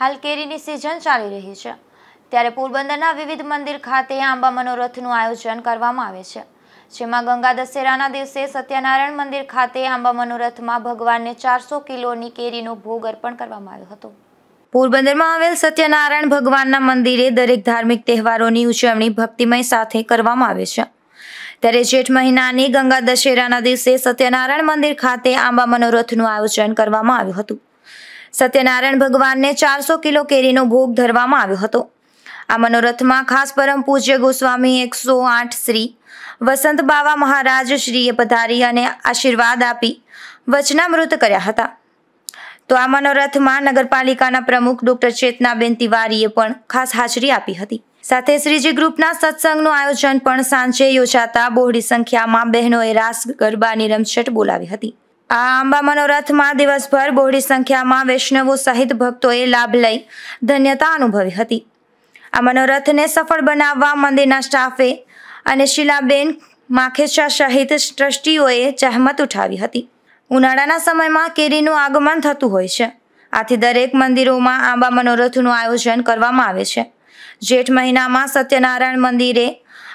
હાલ કેરીની સિઝન ચાલી રહી છે ત્યારે પોરબંદરના વિવિધ મંદિર ખાતે આંબા મનોરથનું આયોજન કરવામાં આવે છે જેમાં ગંગા દશેરાના દિવસે સત્યનારાયણ મંદિર ખાતે આંબા મનોરથમાં ભગવાનને ચારસો કિલોની કેરીનો ભોગ અર્પણ કરવામાં આવ્યો હતો પોરબંદરમાં આવેલ સત્યનારાયણ ભગવાનના મંદિરે દરેક ધાર્મિક તહેવારોની ઉજવણી ભક્તિમય સાથે કરવામાં આવે છે ત્યારે જેઠ મહિનાની ગંગા દશેરાના દિવસે સત્યનારાયણ મંદિર ખાતે આંબા મનોરથનું આયોજન કરવામાં આવ્યું હતું સત્યનારાયણ ભગવાનને ચારસો કિલો કેરીનો ભોગ ધરવામાં આવ્યો હતો આ મનોરથમાં ખાસ પરમ પૂજ્ય ગોસ્વામી એકસો આઠ શ્રી વસંત બાવા મહારાજ શ્રીએ પધારી અને આશીર્વાદ આપી વચનામૃત કર્યા હતા તો આ મનોરથમાં નગરપાલિકાના પ્રમુખ ડોક્ટર ચેતનાબેન તિવારીએ પણ ખાસ હાજરી આપી હતી સાથે શ્રીજી ગ્રુપના સત્સંગનું આયોજન પણ સાંજે યોજાતા બહોળી સંખ્યામાં બહેનોએ રાસ ગરબાની રમછટ બોલાવી હતી આ આંબા મનોરથમાં દિવસભર બહોળી સંખ્યામાં વૈષ્ણવો સહિત ભક્તોએ લાભ લઈ ધન્યતા અનુભવી હતી આ મનોરથને સફળ બનાવવા મંદિરના સ્ટાફે અને શીલાબેન માખેચા સહિત ટ્રસ્ટીઓએ જહેમત ઉઠાવી હતી ઉનાળાના સમયમાં કેરીનું આગમન થતું હોય છે આથી દરેક મંદિરોમાં આંબા મનોરથનું આયોજન કરવામાં આવે છે જેઠ મહિનામાં સત્યનારાયણ મંદિરે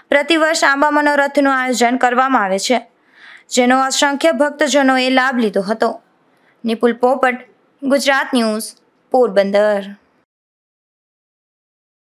પ્રતિવર્ષ આંબા મનોરથનું આયોજન કરવામાં આવે છે જેનો અસંખ્ય ભક્તજનોએ લાભ લીધો હતો નિપુલ પોપટ ગુજરાત ન્યૂઝ પોરબંદર